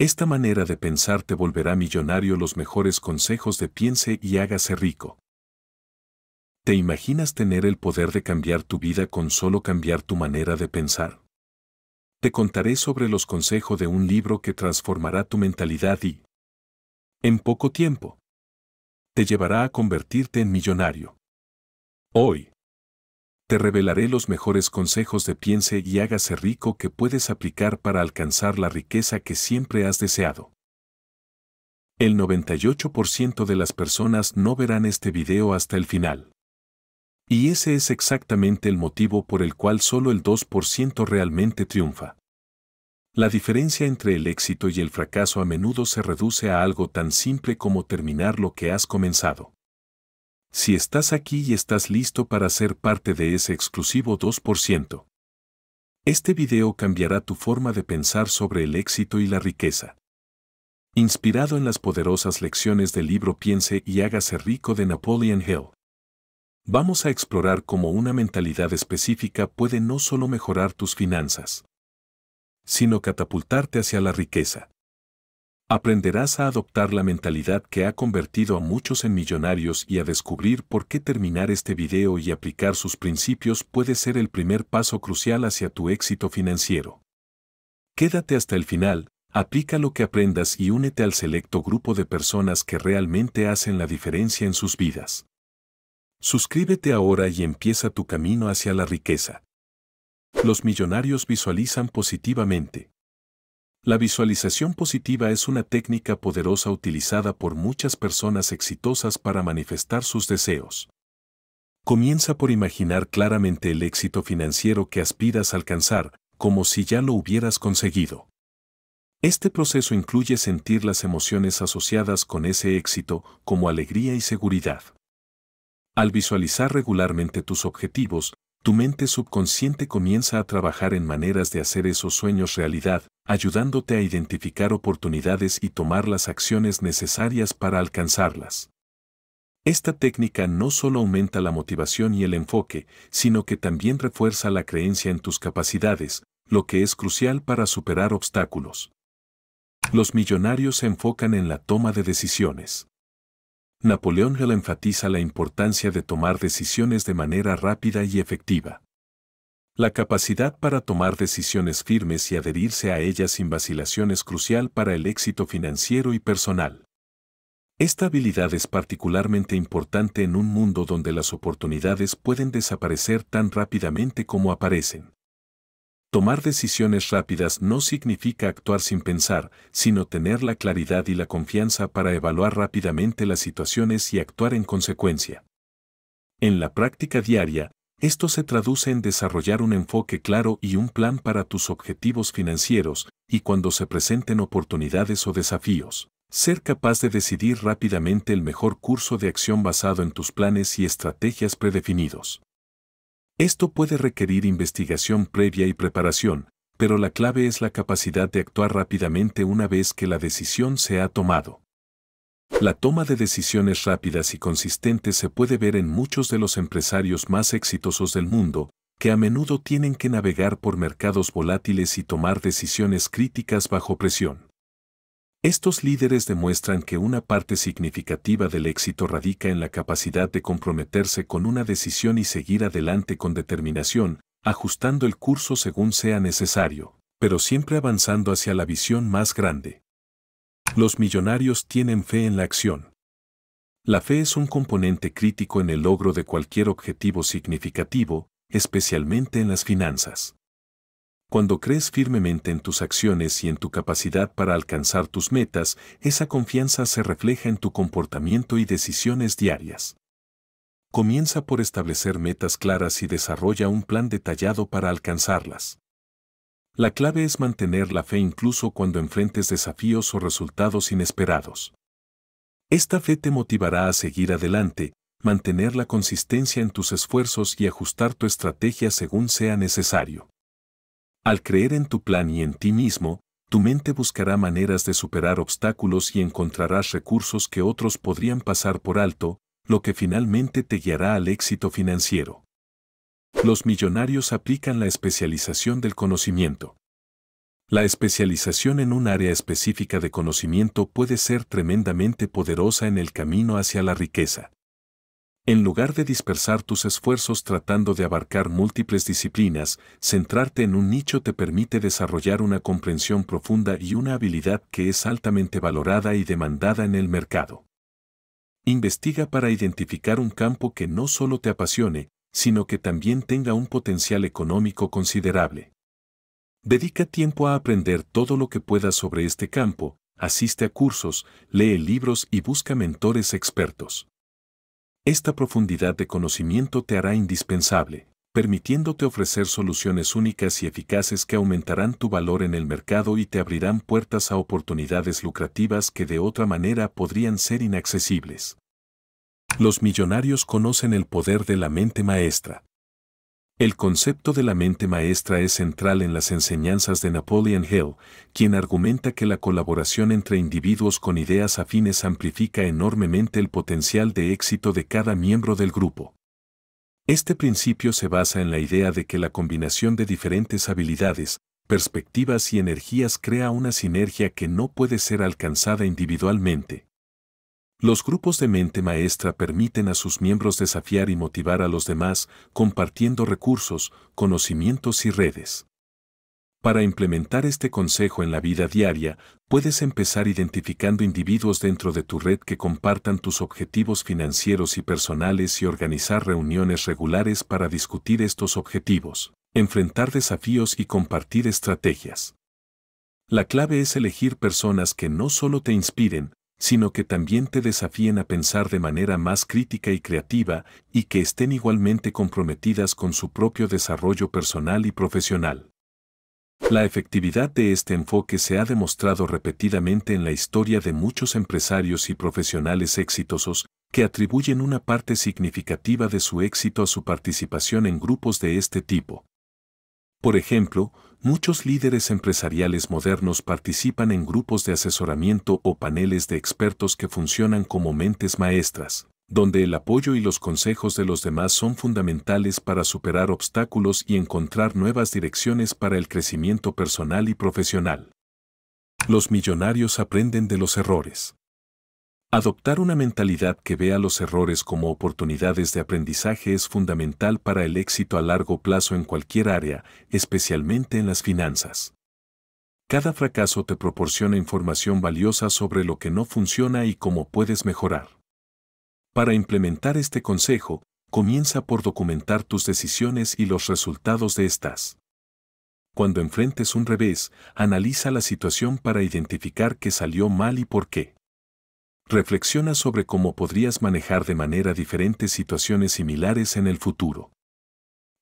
Esta manera de pensar te volverá millonario los mejores consejos de piense y hágase rico. ¿Te imaginas tener el poder de cambiar tu vida con solo cambiar tu manera de pensar? Te contaré sobre los consejos de un libro que transformará tu mentalidad y, en poco tiempo, te llevará a convertirte en millonario. Hoy, te revelaré los mejores consejos de piense y hágase rico que puedes aplicar para alcanzar la riqueza que siempre has deseado. El 98% de las personas no verán este video hasta el final. Y ese es exactamente el motivo por el cual solo el 2% realmente triunfa. La diferencia entre el éxito y el fracaso a menudo se reduce a algo tan simple como terminar lo que has comenzado si estás aquí y estás listo para ser parte de ese exclusivo 2%. Este video cambiará tu forma de pensar sobre el éxito y la riqueza. Inspirado en las poderosas lecciones del libro Piense y hágase rico de Napoleon Hill. Vamos a explorar cómo una mentalidad específica puede no solo mejorar tus finanzas, sino catapultarte hacia la riqueza aprenderás a adoptar la mentalidad que ha convertido a muchos en millonarios y a descubrir por qué terminar este video y aplicar sus principios puede ser el primer paso crucial hacia tu éxito financiero. Quédate hasta el final, aplica lo que aprendas y únete al selecto grupo de personas que realmente hacen la diferencia en sus vidas. Suscríbete ahora y empieza tu camino hacia la riqueza. Los millonarios visualizan positivamente la visualización positiva es una técnica poderosa utilizada por muchas personas exitosas para manifestar sus deseos. Comienza por imaginar claramente el éxito financiero que aspiras a alcanzar, como si ya lo hubieras conseguido. Este proceso incluye sentir las emociones asociadas con ese éxito, como alegría y seguridad. Al visualizar regularmente tus objetivos, tu mente subconsciente comienza a trabajar en maneras de hacer esos sueños realidad, ayudándote a identificar oportunidades y tomar las acciones necesarias para alcanzarlas. Esta técnica no solo aumenta la motivación y el enfoque, sino que también refuerza la creencia en tus capacidades, lo que es crucial para superar obstáculos. Los millonarios se enfocan en la toma de decisiones. Napoleón Hill enfatiza la importancia de tomar decisiones de manera rápida y efectiva. La capacidad para tomar decisiones firmes y adherirse a ellas sin vacilación es crucial para el éxito financiero y personal. Esta habilidad es particularmente importante en un mundo donde las oportunidades pueden desaparecer tan rápidamente como aparecen. Tomar decisiones rápidas no significa actuar sin pensar, sino tener la claridad y la confianza para evaluar rápidamente las situaciones y actuar en consecuencia. En la práctica diaria, esto se traduce en desarrollar un enfoque claro y un plan para tus objetivos financieros, y cuando se presenten oportunidades o desafíos, ser capaz de decidir rápidamente el mejor curso de acción basado en tus planes y estrategias predefinidos. Esto puede requerir investigación previa y preparación, pero la clave es la capacidad de actuar rápidamente una vez que la decisión se ha tomado. La toma de decisiones rápidas y consistentes se puede ver en muchos de los empresarios más exitosos del mundo, que a menudo tienen que navegar por mercados volátiles y tomar decisiones críticas bajo presión. Estos líderes demuestran que una parte significativa del éxito radica en la capacidad de comprometerse con una decisión y seguir adelante con determinación, ajustando el curso según sea necesario, pero siempre avanzando hacia la visión más grande. Los millonarios tienen fe en la acción. La fe es un componente crítico en el logro de cualquier objetivo significativo, especialmente en las finanzas. Cuando crees firmemente en tus acciones y en tu capacidad para alcanzar tus metas, esa confianza se refleja en tu comportamiento y decisiones diarias. Comienza por establecer metas claras y desarrolla un plan detallado para alcanzarlas. La clave es mantener la fe incluso cuando enfrentes desafíos o resultados inesperados. Esta fe te motivará a seguir adelante, mantener la consistencia en tus esfuerzos y ajustar tu estrategia según sea necesario. Al creer en tu plan y en ti mismo, tu mente buscará maneras de superar obstáculos y encontrarás recursos que otros podrían pasar por alto, lo que finalmente te guiará al éxito financiero. Los millonarios aplican la especialización del conocimiento. La especialización en un área específica de conocimiento puede ser tremendamente poderosa en el camino hacia la riqueza. En lugar de dispersar tus esfuerzos tratando de abarcar múltiples disciplinas, centrarte en un nicho te permite desarrollar una comprensión profunda y una habilidad que es altamente valorada y demandada en el mercado. Investiga para identificar un campo que no solo te apasione, sino que también tenga un potencial económico considerable. Dedica tiempo a aprender todo lo que puedas sobre este campo, asiste a cursos, lee libros y busca mentores expertos. Esta profundidad de conocimiento te hará indispensable, permitiéndote ofrecer soluciones únicas y eficaces que aumentarán tu valor en el mercado y te abrirán puertas a oportunidades lucrativas que de otra manera podrían ser inaccesibles. Los millonarios conocen el poder de la mente maestra. El concepto de la mente maestra es central en las enseñanzas de Napoleon Hill, quien argumenta que la colaboración entre individuos con ideas afines amplifica enormemente el potencial de éxito de cada miembro del grupo. Este principio se basa en la idea de que la combinación de diferentes habilidades, perspectivas y energías crea una sinergia que no puede ser alcanzada individualmente. Los grupos de mente maestra permiten a sus miembros desafiar y motivar a los demás compartiendo recursos, conocimientos y redes. Para implementar este consejo en la vida diaria, puedes empezar identificando individuos dentro de tu red que compartan tus objetivos financieros y personales y organizar reuniones regulares para discutir estos objetivos, enfrentar desafíos y compartir estrategias. La clave es elegir personas que no solo te inspiren, sino que también te desafíen a pensar de manera más crítica y creativa y que estén igualmente comprometidas con su propio desarrollo personal y profesional. La efectividad de este enfoque se ha demostrado repetidamente en la historia de muchos empresarios y profesionales exitosos que atribuyen una parte significativa de su éxito a su participación en grupos de este tipo. Por ejemplo, muchos líderes empresariales modernos participan en grupos de asesoramiento o paneles de expertos que funcionan como mentes maestras, donde el apoyo y los consejos de los demás son fundamentales para superar obstáculos y encontrar nuevas direcciones para el crecimiento personal y profesional. Los millonarios aprenden de los errores. Adoptar una mentalidad que vea los errores como oportunidades de aprendizaje es fundamental para el éxito a largo plazo en cualquier área, especialmente en las finanzas. Cada fracaso te proporciona información valiosa sobre lo que no funciona y cómo puedes mejorar. Para implementar este consejo, comienza por documentar tus decisiones y los resultados de estas. Cuando enfrentes un revés, analiza la situación para identificar qué salió mal y por qué reflexiona sobre cómo podrías manejar de manera diferente situaciones similares en el futuro.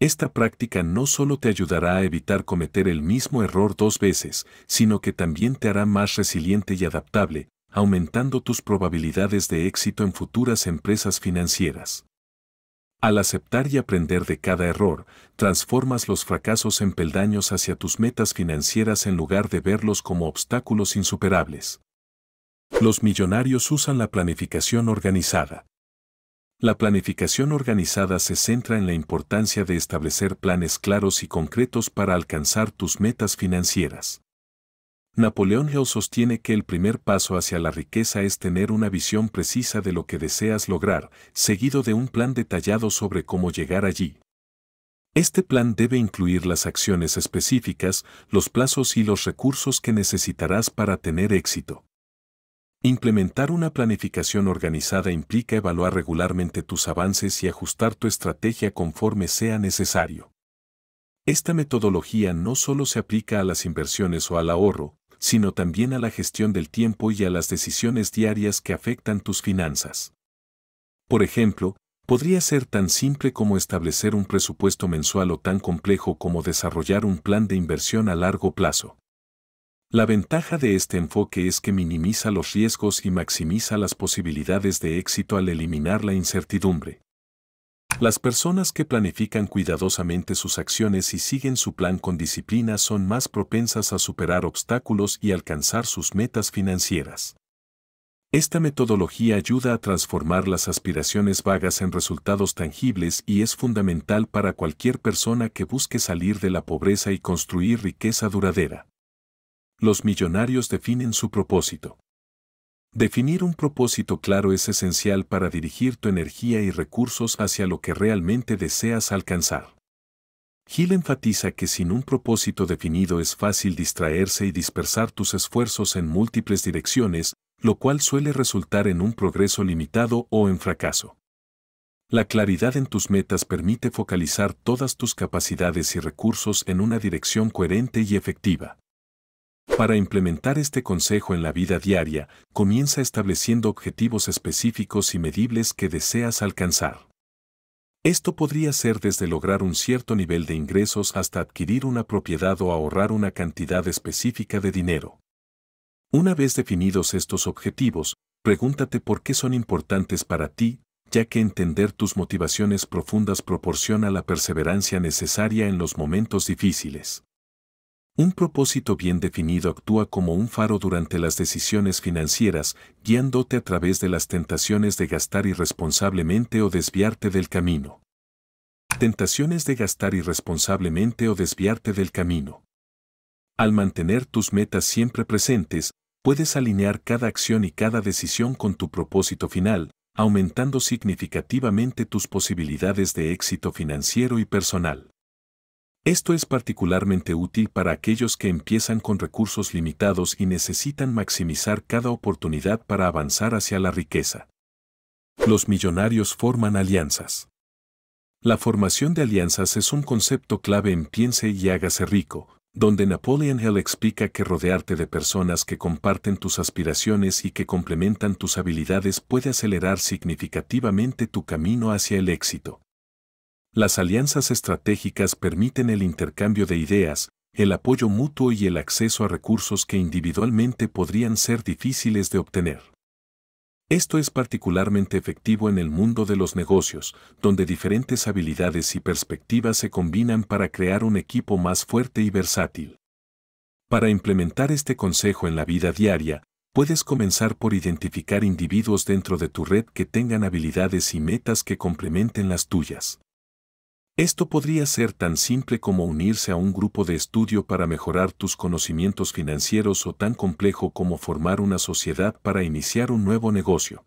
Esta práctica no solo te ayudará a evitar cometer el mismo error dos veces, sino que también te hará más resiliente y adaptable, aumentando tus probabilidades de éxito en futuras empresas financieras. Al aceptar y aprender de cada error, transformas los fracasos en peldaños hacia tus metas financieras en lugar de verlos como obstáculos insuperables. Los millonarios usan la planificación organizada. La planificación organizada se centra en la importancia de establecer planes claros y concretos para alcanzar tus metas financieras. Napoleón Hill sostiene que el primer paso hacia la riqueza es tener una visión precisa de lo que deseas lograr, seguido de un plan detallado sobre cómo llegar allí. Este plan debe incluir las acciones específicas, los plazos y los recursos que necesitarás para tener éxito. Implementar una planificación organizada implica evaluar regularmente tus avances y ajustar tu estrategia conforme sea necesario. Esta metodología no solo se aplica a las inversiones o al ahorro, sino también a la gestión del tiempo y a las decisiones diarias que afectan tus finanzas. Por ejemplo, podría ser tan simple como establecer un presupuesto mensual o tan complejo como desarrollar un plan de inversión a largo plazo. La ventaja de este enfoque es que minimiza los riesgos y maximiza las posibilidades de éxito al eliminar la incertidumbre. Las personas que planifican cuidadosamente sus acciones y siguen su plan con disciplina son más propensas a superar obstáculos y alcanzar sus metas financieras. Esta metodología ayuda a transformar las aspiraciones vagas en resultados tangibles y es fundamental para cualquier persona que busque salir de la pobreza y construir riqueza duradera los millonarios definen su propósito. Definir un propósito claro es esencial para dirigir tu energía y recursos hacia lo que realmente deseas alcanzar. Gil enfatiza que sin un propósito definido es fácil distraerse y dispersar tus esfuerzos en múltiples direcciones, lo cual suele resultar en un progreso limitado o en fracaso. La claridad en tus metas permite focalizar todas tus capacidades y recursos en una dirección coherente y efectiva. Para implementar este consejo en la vida diaria, comienza estableciendo objetivos específicos y medibles que deseas alcanzar. Esto podría ser desde lograr un cierto nivel de ingresos hasta adquirir una propiedad o ahorrar una cantidad específica de dinero. Una vez definidos estos objetivos, pregúntate por qué son importantes para ti, ya que entender tus motivaciones profundas proporciona la perseverancia necesaria en los momentos difíciles. Un propósito bien definido actúa como un faro durante las decisiones financieras, guiándote a través de las tentaciones de gastar irresponsablemente o desviarte del camino. Tentaciones de gastar irresponsablemente o desviarte del camino. Al mantener tus metas siempre presentes, puedes alinear cada acción y cada decisión con tu propósito final, aumentando significativamente tus posibilidades de éxito financiero y personal. Esto es particularmente útil para aquellos que empiezan con recursos limitados y necesitan maximizar cada oportunidad para avanzar hacia la riqueza. Los millonarios forman alianzas. La formación de alianzas es un concepto clave en Piense y hágase rico, donde Napoleon Hill explica que rodearte de personas que comparten tus aspiraciones y que complementan tus habilidades puede acelerar significativamente tu camino hacia el éxito. Las alianzas estratégicas permiten el intercambio de ideas, el apoyo mutuo y el acceso a recursos que individualmente podrían ser difíciles de obtener. Esto es particularmente efectivo en el mundo de los negocios, donde diferentes habilidades y perspectivas se combinan para crear un equipo más fuerte y versátil. Para implementar este consejo en la vida diaria, puedes comenzar por identificar individuos dentro de tu red que tengan habilidades y metas que complementen las tuyas. Esto podría ser tan simple como unirse a un grupo de estudio para mejorar tus conocimientos financieros o tan complejo como formar una sociedad para iniciar un nuevo negocio.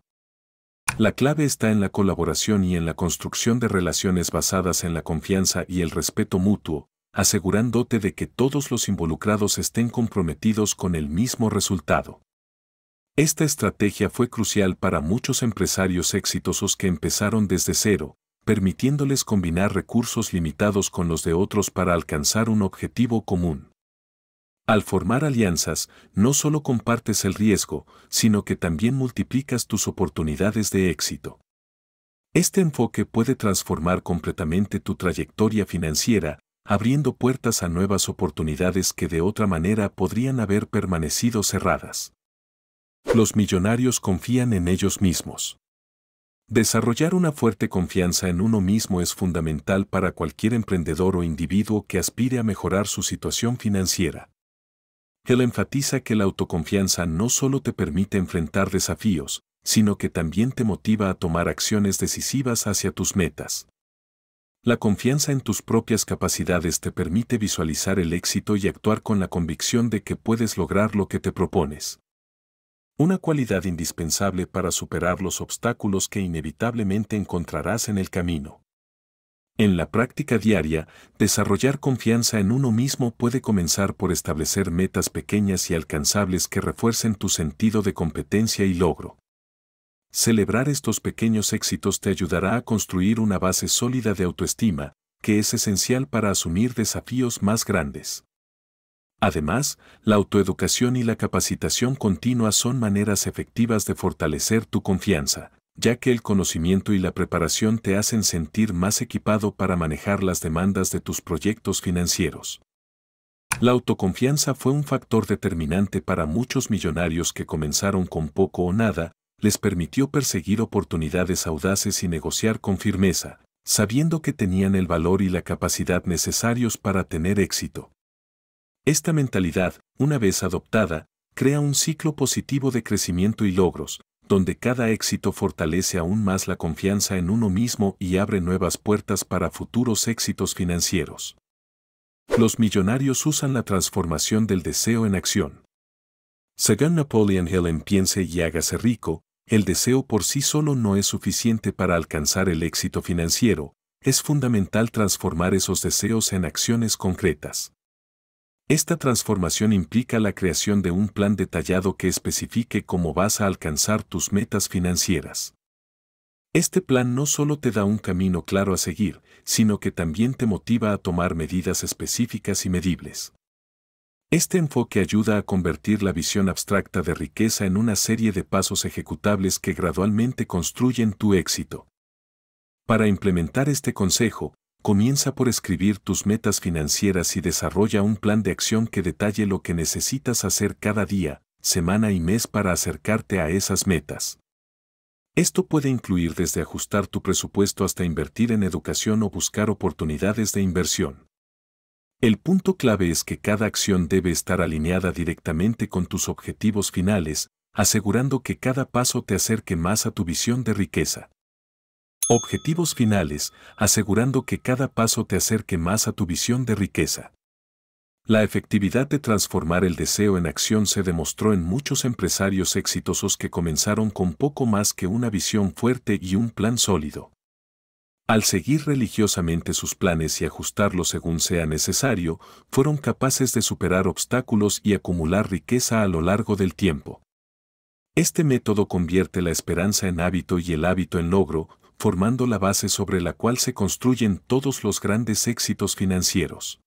La clave está en la colaboración y en la construcción de relaciones basadas en la confianza y el respeto mutuo, asegurándote de que todos los involucrados estén comprometidos con el mismo resultado. Esta estrategia fue crucial para muchos empresarios exitosos que empezaron desde cero, permitiéndoles combinar recursos limitados con los de otros para alcanzar un objetivo común. Al formar alianzas, no solo compartes el riesgo, sino que también multiplicas tus oportunidades de éxito. Este enfoque puede transformar completamente tu trayectoria financiera, abriendo puertas a nuevas oportunidades que de otra manera podrían haber permanecido cerradas. Los millonarios confían en ellos mismos. Desarrollar una fuerte confianza en uno mismo es fundamental para cualquier emprendedor o individuo que aspire a mejorar su situación financiera. Él enfatiza que la autoconfianza no solo te permite enfrentar desafíos, sino que también te motiva a tomar acciones decisivas hacia tus metas. La confianza en tus propias capacidades te permite visualizar el éxito y actuar con la convicción de que puedes lograr lo que te propones una cualidad indispensable para superar los obstáculos que inevitablemente encontrarás en el camino. En la práctica diaria, desarrollar confianza en uno mismo puede comenzar por establecer metas pequeñas y alcanzables que refuercen tu sentido de competencia y logro. Celebrar estos pequeños éxitos te ayudará a construir una base sólida de autoestima, que es esencial para asumir desafíos más grandes. Además, la autoeducación y la capacitación continua son maneras efectivas de fortalecer tu confianza, ya que el conocimiento y la preparación te hacen sentir más equipado para manejar las demandas de tus proyectos financieros. La autoconfianza fue un factor determinante para muchos millonarios que comenzaron con poco o nada, les permitió perseguir oportunidades audaces y negociar con firmeza, sabiendo que tenían el valor y la capacidad necesarios para tener éxito. Esta mentalidad, una vez adoptada, crea un ciclo positivo de crecimiento y logros, donde cada éxito fortalece aún más la confianza en uno mismo y abre nuevas puertas para futuros éxitos financieros. Los millonarios usan la transformación del deseo en acción. Según Napoleon Hill en Piense y hágase rico, el deseo por sí solo no es suficiente para alcanzar el éxito financiero, es fundamental transformar esos deseos en acciones concretas. Esta transformación implica la creación de un plan detallado que especifique cómo vas a alcanzar tus metas financieras. Este plan no solo te da un camino claro a seguir, sino que también te motiva a tomar medidas específicas y medibles. Este enfoque ayuda a convertir la visión abstracta de riqueza en una serie de pasos ejecutables que gradualmente construyen tu éxito. Para implementar este consejo, Comienza por escribir tus metas financieras y desarrolla un plan de acción que detalle lo que necesitas hacer cada día, semana y mes para acercarte a esas metas. Esto puede incluir desde ajustar tu presupuesto hasta invertir en educación o buscar oportunidades de inversión. El punto clave es que cada acción debe estar alineada directamente con tus objetivos finales, asegurando que cada paso te acerque más a tu visión de riqueza. Objetivos finales, asegurando que cada paso te acerque más a tu visión de riqueza. La efectividad de transformar el deseo en acción se demostró en muchos empresarios exitosos que comenzaron con poco más que una visión fuerte y un plan sólido. Al seguir religiosamente sus planes y ajustarlos según sea necesario, fueron capaces de superar obstáculos y acumular riqueza a lo largo del tiempo. Este método convierte la esperanza en hábito y el hábito en logro, formando la base sobre la cual se construyen todos los grandes éxitos financieros.